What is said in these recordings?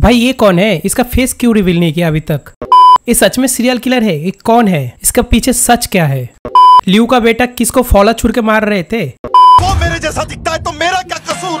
भाई ये कौन है इसका फेस क्यों रिवील नहीं किया अभी तक ये सच में सीरियल किलर है ये कौन है इसका पीछे सच क्या है लियू का बेटा किसको फौला छुड़ के मार रहे थे वो मेरे जैसा दिखता है तो मेरा क्या कसूर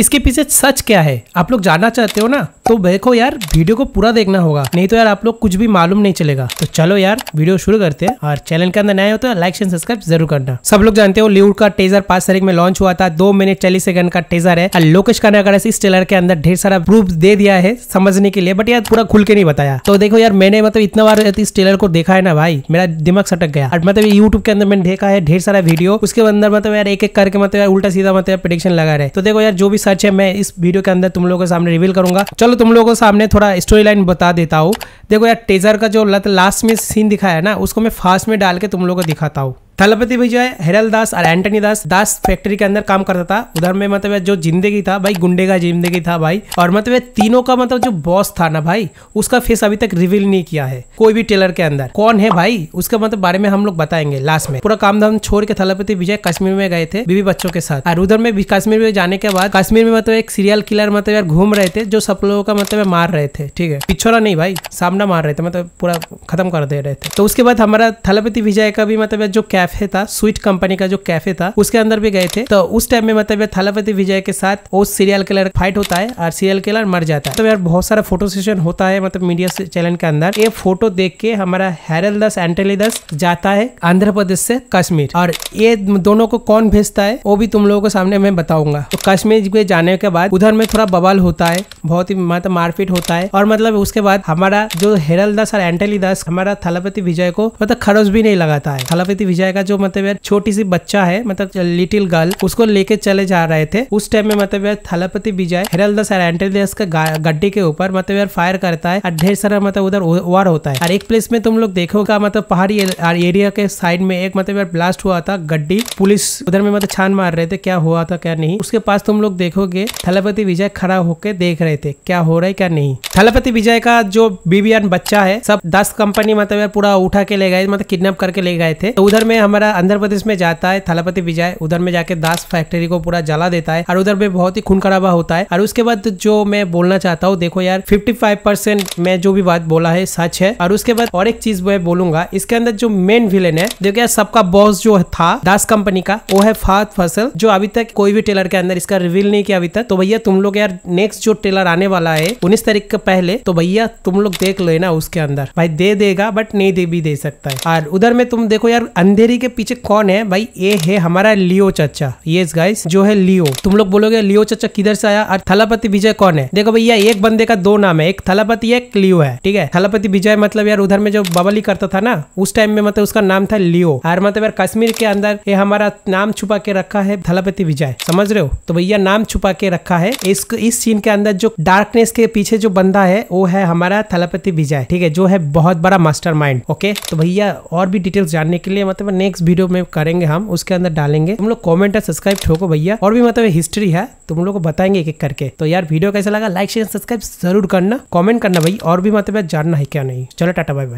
इसके पीछे सच क्या है आप लोग जानना चाहते हो ना तो देखो यार वीडियो को पूरा देखना होगा नहीं तो यार आप लोग कुछ भी मालूम नहीं चलेगा तो चलो यार वीडियो शुरू करते हैं और चैनल के अंदर नया हो तो लाइक एंड सब्सक्राइब जरूर करना सब लोग जानते हो लीवुड का टेजर पांच तारीख में लॉन्च हुआ था दो मिनट चालीस सेकंड का टेजर है लोकेश का नगर इस टेलर के अंदर ढेर सारा प्रूफ दे दिया है समझने के लिए बट यार पूरा खुल के नहीं बताया तो देखो यार मैंने मतलब इतना बार इस टेलर को देखा है ना भाई मेरा दिमाग सटक गया और मतलब यूट्यूब के अंदर मैंने देखा है ढेर सारा वीडियो उसके अंदर मतलब यार एक एक करके मतलब यार उल्टा सीधा मतलब प्रोडिक्शन लगा रहे तो देखो यार जो भी सच है मैं इस वीडियो के अंदर तुम लोगों के सामने रिवील करूंगा चलो तुम लोगों के सामने थोड़ा स्टोरी लाइन बता देता हूँ देखो यार टेजर का जो लत लास्ट में सीन दिखाया है ना उसको मैं फास्ट में डाल के तुम लोगों को दिखाता हूँ थलपति विजय हेरल दास और एंटनी दास दास फैक्ट्री के अंदर काम करता था उधर में मतलब जो जिंदगी था भाई गुंडे का जिंदगी था भाई और मतलब तीनों का मतलब जो बॉस था ना भाई उसका फेस अभी तक रिवील नहीं किया है कोई भी टेलर के अंदर कौन है भाई उसके मतलब बारे में हम लोग बताएंगे लास्ट में पूरा काम धाम छोड़ के थलपति विजय कश्मीर में गए थे बीवी बच्चों के साथ और उधर में कश्मीर में जाने के बाद कश्मीर में मतलब एक सीरियल किलर मतलब यार घूम रहे थे जो सब लोगों का मतलब मार रहे थे ठीक है पिछोरा नहीं भाई सामना मार रहे थे मतलब पूरा खत्म कर दे रहे थे तो उसके बाद हमारा थलपति विजय का भी मतलब जो कैफ कैफे था स्वीट कंपनी का जो कैफे था उसके अंदर भी गए थे तो उस टाइम में मतलब थालापति विजय के साथ वो सीरियल किलर फाइट होता है और सीरियल किलर मर जाता है तो यार बहुत सारा फोटो सेशन होता है मतलब मीडिया चैनल के अंदर ये फोटो देख के हमारा हेरल दस एंटेली दस जाता है आंध्र प्रदेश से कश्मीर और ये दोनों को कौन भेजता है वो भी तुम लोगों को सामने मैं बताऊंगा तो कश्मीर के जाने के बाद उधर में थोड़ा बवाल होता है बहुत ही मतलब मारपीट होता है और मतलब उसके बाद हमारा जो हेरल दास और एंटली दास हमारा थलापति विजय को मतलब खरोच भी नहीं लगाता है थलापति विजय का जो मतलब यार छोटी सी बच्चा है मतलब लिटिल गर्ल उसको लेके चले जा रहे थे उस टाइम में मतलब थलापति विजय हेरल दास और एंटली दास का गड्डी के ऊपर मतलब यार फायर करता है और ढेर सारा मतलब उधर वार होता है और एक प्लेस में तुम लोग देखोगा मतलब पहाड़ी एरिया के साइड में एक मतलब यार ब्लास्ट हुआ था गड्डी पुलिस उधर में मतलब छान मार रहे थे क्या हुआ था क्या नहीं उसके पास तुम लोग देखोगे थलापति विजय खड़ा होकर देख रहे रहे थे क्या हो रहा है क्या नहीं थलपति विजय का जो बीबीएन बच्चा है सब दस कंपनी मतलब पूरा उठा के ले गए मतलब किडनेप करके ले गए थे तो उधर में हमारा आंध्र प्रदेश में जाता है थलपति विजय उधर में जाके दास फैक्ट्री को पूरा जला देता है और उधर में बहुत ही खून खराबा होता है और उसके बाद जो मैं बोलना चाहता हूँ देखो यार फिफ्टी मैं जो भी बात बोला है सच है और उसके बाद और एक चीज मैं बोलूंगा इसके अंदर जो मेन विलेन है देखो यार सबका बॉस जो था दास कंपनी का वो है फात फसल जो अभी तक कोई भी टेलर के अंदर इसका रिवील नहीं किया अभी तक तो भैया तुम लोग यार नेक्स्ट जो टेलर ट्रेलर आने वाला है उन्नीस तारीख के पहले तो भैया तुम लोग देख लो ना उसके अंदर भाई दे देगा बट नहीं दे भी दे सकता है और उधर में तुम देखो यार अंधेरी के पीछे कौन है भाई ये है हमारा लियो चाचा ये गाइस जो है लियो तुम लोग बोलोगे लियो चाचा किधर से आया और थलापति विजय कौन है देखो भैया एक बंदे का दो नाम है एक थलापति है एक लियो है ठीक है थलापति विजय मतलब यार उधर में जो बबली करता था ना उस टाइम में मतलब उसका नाम था लियो और मतलब यार कश्मीर के अंदर ये हमारा नाम छुपा के रखा है थलापति विजय समझ रहे हो तो भैया नाम छुपा के रखा है इस सीन के अंदर जो जो डार्कनेस के पीछे जो बंदा है वो है हमारा थलापति विजय ठीक है जो है बहुत बड़ा मास्टर ओके तो भैया और भी डिटेल्स जानने के लिए मतलब नेक्स्ट वीडियो में करेंगे हम उसके अंदर डालेंगे तुम लोग कॉमेंट और सब्सक्राइब ठोको भैया और भी मतलब हिस्ट्री है तुम लोग को बताएंगे एक एक करके तो यार वीडियो कैसा लगा लाइक शेयर सब्सक्राइब जरूर करना कॉमेंट करना भाई और भी मतलब जानना है क्या नहीं चलो टाटा बाय बाय